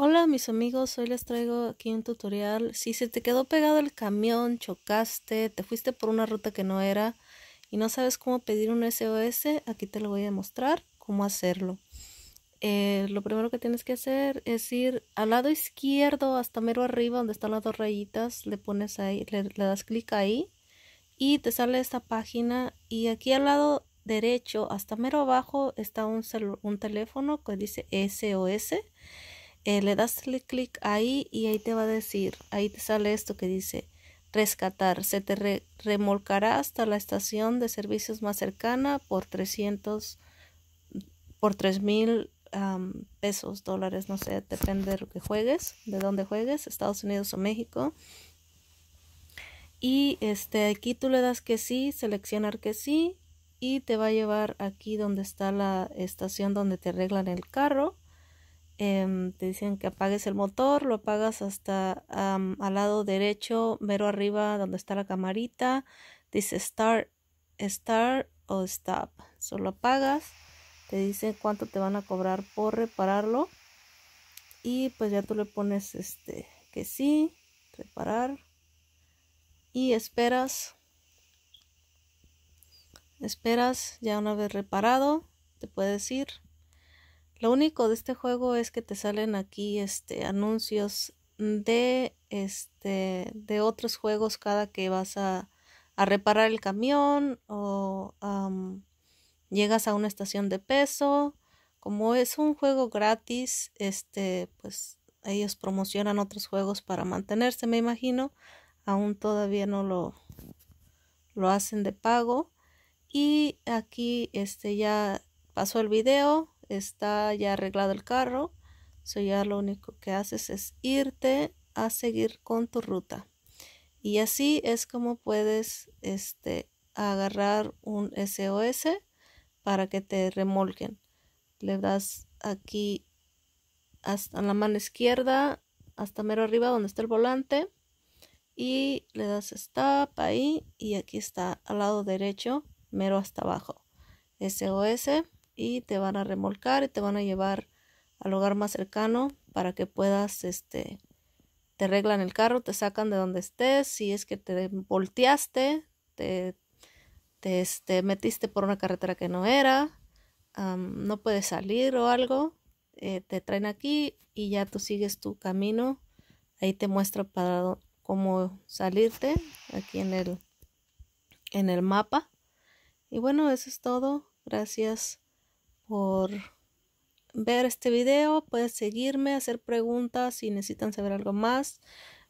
Hola mis amigos, hoy les traigo aquí un tutorial. Si se te quedó pegado el camión, chocaste, te fuiste por una ruta que no era y no sabes cómo pedir un SOS, aquí te lo voy a mostrar cómo hacerlo. Eh, lo primero que tienes que hacer es ir al lado izquierdo hasta mero arriba donde están las dos rayitas, le pones ahí, le, das clic ahí y te sale esta página y aquí al lado derecho hasta mero abajo está un teléfono que dice SOS eh, le das clic ahí y ahí te va a decir, ahí te sale esto que dice rescatar. Se te remolcará hasta la estación de servicios más cercana por 300, por 3 mil pesos, dólares, no sé, depende de lo que juegues, de dónde juegues, Estados Unidos o México. Y este, aquí tú le das que sí, seleccionar que sí y te va a llevar aquí donde está la estación donde te arreglan el carro Em, te dicen que apagues el motor, lo apagas hasta al lado derecho, mero arriba donde está la camarita, dice start, start o stop, solo apagas, te dicen cuánto te van a cobrar por repararlo y pues ya tú le pones este que sí, reparar y esperas, esperas ya una vez reparado, te puedes ir. Lo único de este juego es que te salen aquí este anuncios de este de otros juegos cada que vas a, reparar el camión o llegas a una estación de peso. Como es un juego gratis, este pues ellos promocionan otros juegos para mantenerse, me imagino. Aún todavía no lo, lo hacen de pago. Y aquí este ya pasó el video está ya arreglado el carro, so ya lo único que haces es irte a seguir con tu ruta. Y así es como puedes este, agarrar un SOS para que te remolquen. Le das aquí hasta la mano izquierda, hasta mero arriba donde está el volante. Y le das stop ahí y aquí está al lado derecho, mero hasta abajo. SOS y te van a remolcar y te van a llevar al hogar más cercano para que puedas, este, te arreglan el carro, te sacan de donde estés, si es que te volteaste, te, te este, metiste por una carretera que no era, no puedes salir o algo, eh, te traen aquí y ya tú sigues tu camino, ahí te muestra para cómo salirte aquí en el, en el mapa. Y bueno, eso es todo. Gracias por ver este video. Puedes seguirme, hacer preguntas si necesitan saber algo más.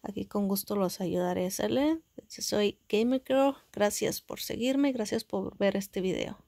Aquí con gusto los ayudaré a Yo soy Gamer Gracias por seguirme, gracias por ver este video.